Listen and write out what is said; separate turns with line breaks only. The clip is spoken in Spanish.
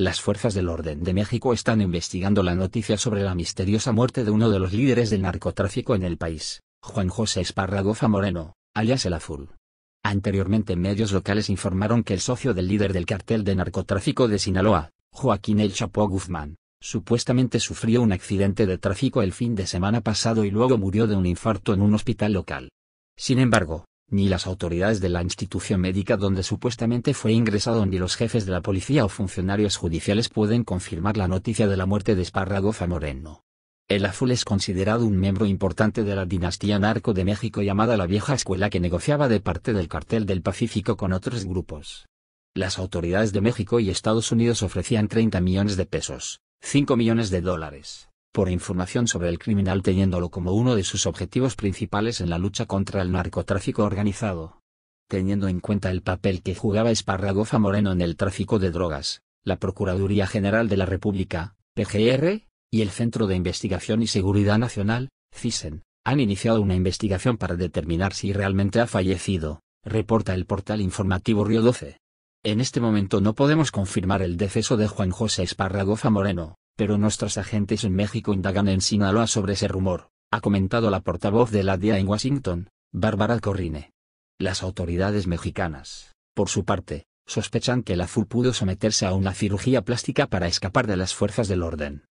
Las fuerzas del orden de México están investigando la noticia sobre la misteriosa muerte de uno de los líderes del narcotráfico en el país, Juan José Esparragoza Moreno, alias El Azul. Anteriormente medios locales informaron que el socio del líder del cartel de narcotráfico de Sinaloa, Joaquín El Chapo Guzmán, supuestamente sufrió un accidente de tráfico el fin de semana pasado y luego murió de un infarto en un hospital local. Sin embargo, ni las autoridades de la institución médica donde supuestamente fue ingresado ni los jefes de la policía o funcionarios judiciales pueden confirmar la noticia de la muerte de Esparragoza Moreno. El azul es considerado un miembro importante de la dinastía narco de México llamada la vieja escuela que negociaba de parte del cartel del Pacífico con otros grupos. Las autoridades de México y Estados Unidos ofrecían 30 millones de pesos, 5 millones de dólares por información sobre el criminal teniéndolo como uno de sus objetivos principales en la lucha contra el narcotráfico organizado. Teniendo en cuenta el papel que jugaba Esparragoza Moreno en el tráfico de drogas, la Procuraduría General de la República, PGR, y el Centro de Investigación y Seguridad Nacional, CISEN, han iniciado una investigación para determinar si realmente ha fallecido, reporta el portal informativo Río 12. En este momento no podemos confirmar el deceso de Juan José Esparragoza Moreno, pero nuestros agentes en México indagan en Sinaloa sobre ese rumor, ha comentado la portavoz de la DEA en Washington, Bárbara Corrine. Las autoridades mexicanas, por su parte, sospechan que la FU pudo someterse a una cirugía plástica para escapar de las fuerzas del orden,